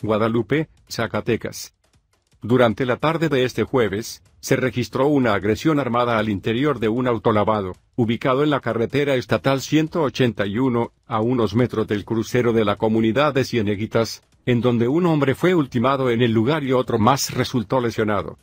Guadalupe, Zacatecas. Durante la tarde de este jueves, se registró una agresión armada al interior de un autolavado, ubicado en la carretera estatal 181, a unos metros del crucero de la comunidad de Cieneguitas, en donde un hombre fue ultimado en el lugar y otro más resultó lesionado.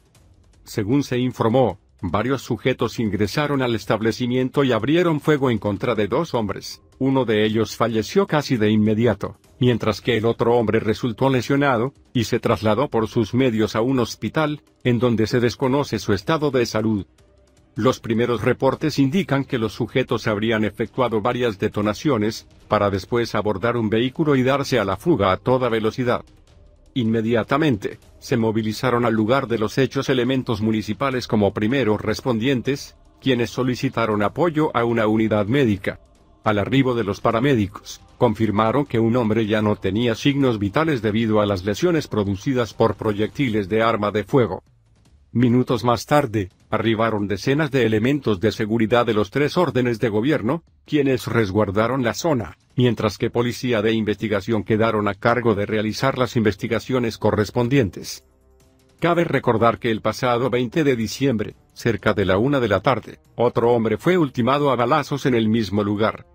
Según se informó, varios sujetos ingresaron al establecimiento y abrieron fuego en contra de dos hombres, uno de ellos falleció casi de inmediato mientras que el otro hombre resultó lesionado, y se trasladó por sus medios a un hospital, en donde se desconoce su estado de salud. Los primeros reportes indican que los sujetos habrían efectuado varias detonaciones, para después abordar un vehículo y darse a la fuga a toda velocidad. Inmediatamente, se movilizaron al lugar de los hechos elementos municipales como primeros respondientes, quienes solicitaron apoyo a una unidad médica. Al arribo de los paramédicos, confirmaron que un hombre ya no tenía signos vitales debido a las lesiones producidas por proyectiles de arma de fuego. Minutos más tarde, arribaron decenas de elementos de seguridad de los tres órdenes de gobierno, quienes resguardaron la zona, mientras que policía de investigación quedaron a cargo de realizar las investigaciones correspondientes. Cabe recordar que el pasado 20 de diciembre, cerca de la una de la tarde, otro hombre fue ultimado a balazos en el mismo lugar.